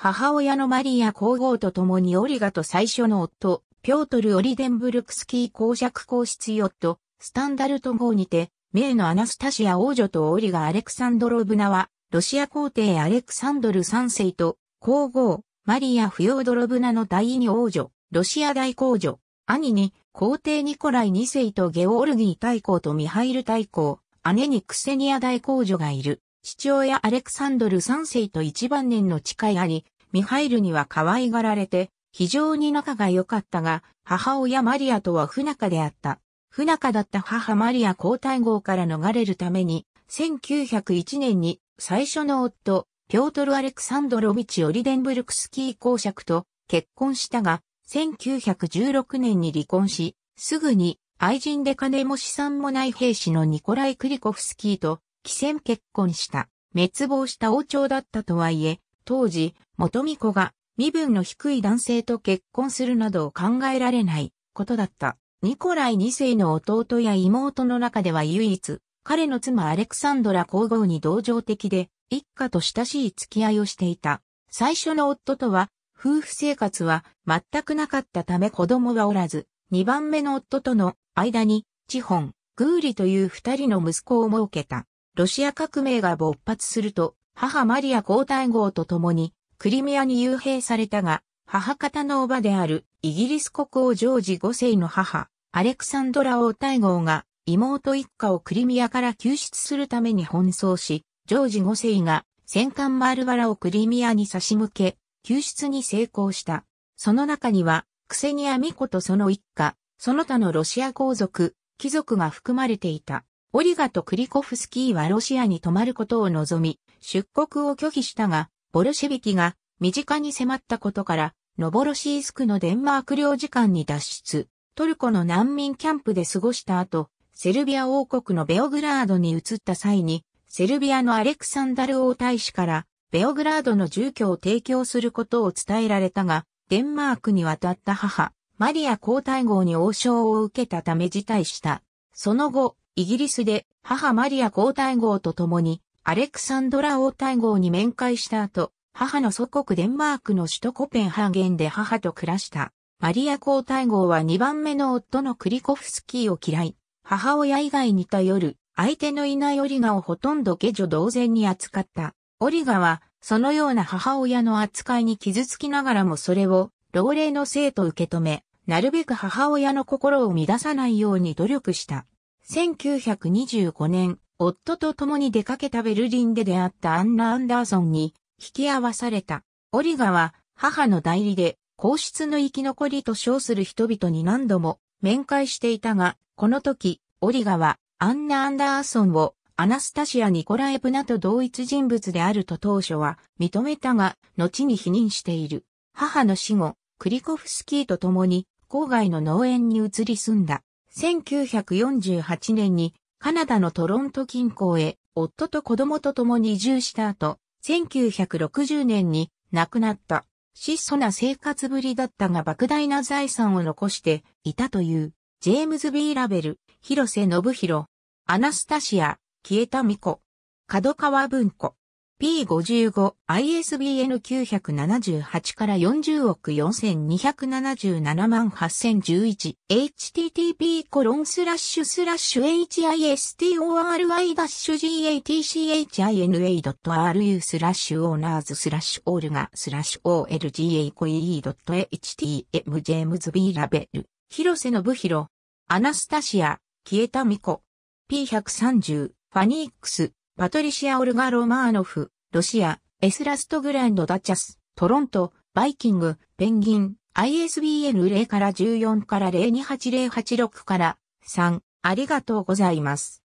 母親のマリア皇后と共にオリガと最初の夫、ピョートル・オリデンブルクスキー公爵公室ヨット、スタンダルト号にて、名のアナスタシア王女とオリガ・アレクサンドロブナは、ロシア皇帝アレクサンドル3世と、皇后、マリア・フヨードロブナの第二王女、ロシア大皇女、兄に、皇帝ニコライ2世とゲオールギー大公とミハイル大公、姉にクセニア大皇女がいる。父親アレクサンドル3世と一番年の誓いあり、ミハイルには可愛がられて、非常に仲が良かったが、母親マリアとは不仲であった。不仲だった母マリア皇太后から逃れるために、1901年に最初の夫、ピョートル・アレクサンドロビチ・オリデンブルクスキー公爵と結婚したが、1916年に離婚し、すぐに愛人で金も資産もない兵士のニコライ・クリコフスキーと汽船結婚した、滅亡した王朝だったとはいえ、当時、元美子が身分の低い男性と結婚するなど考えられないことだった。ニコライ2世の弟や妹の中では唯一、彼の妻アレクサンドラ皇后に同情的で、一家と親しい付き合いをしていた。最初の夫とは、夫婦生活は全くなかったため子供はおらず、二番目の夫との間に、チホン、グーリという二人の息子を設けた。ロシア革命が勃発すると、母マリア皇太后と共に、クリミアに幽閉されたが、母方の叔母である、イギリス国王ジョージ5世の母、アレクサンドラ王太后が、妹一家をクリミアから救出するために奔走し、ジョージ5世が戦艦マールバラをクリミアに差し向け、救出に成功した。その中には、クセニア・ミコとその一家、その他のロシア皇族、貴族が含まれていた。オリガとクリコフスキーはロシアに泊まることを望み、出国を拒否したが、ボルシェビキが身近に迫ったことから、ノボロシースクのデンマーク領事館に脱出、トルコの難民キャンプで過ごした後、セルビア王国のベオグラードに移った際に、セルビアのアレクサンダル王大使から、ベオグラードの住居を提供することを伝えられたが、デンマークに渡った母、マリア皇太后に王将を受けたため辞退した。その後、イギリスで母マリア皇太后と共にアレクサンドラ王太后に面会した後、母の祖国デンマークの首都コペンハーゲンで母と暮らした。マリア皇太后は2番目の夫のクリコフスキーを嫌い、母親以外に頼る、相手のいないオリガをほとんど下女同然に扱った。オリガは、そのような母親の扱いに傷つきながらもそれを、老齢のせいと受け止め、なるべく母親の心を乱さないように努力した。1925年、夫と共に出かけたベルリンで出会ったアンナ・アンダーソンに引き合わされた。オリガは母の代理で皇室の生き残りと称する人々に何度も面会していたが、この時、オリガはアンナ・アンダーソンをアナスタシア・ニコライブナと同一人物であると当初は認めたが、後に否認している。母の死後、クリコフスキーと共に郊外の農園に移り住んだ。1948年にカナダのトロント近郊へ夫と子供と共に移住した後、1960年に亡くなった質素な生活ぶりだったが莫大な財産を残していたというジェームズ・ B・ ラベル、広瀬信弘、アナスタシア、消えた巫女、角川文庫。P55、ISBN 978から40億4277万8011、http コロンスラッシュスラッシュ history-gatchina.ru スラッシュオーナーズスラッシュオールガスラッシュ olga.e.htm ジェームズ・ B・ ラベル、広瀬信弘、アナスタシア、消えた巫女、P130、ファニックス、パトリシア・オルガ・ロマーノフ、ロシア、エスラストグランド・ダチャス、トロント、バイキング、ペンギン、ISBN 0から14から028086から3、ありがとうございます。